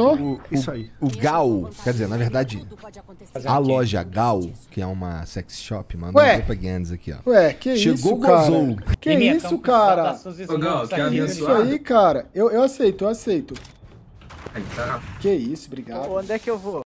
O, Isso aí. O, Gal, quer dizer, na verdade, a loja Gal, que é uma sex shop, mandou Ué. propagandas aqui, ó. Ué, que Chegou isso, cara? Gozou. Que é isso, cara? Ô, Gal, que né? Isso aí, cara. Eu, eu aceito, eu aceito. Tá. Que isso, obrigado. onde é que eu vou?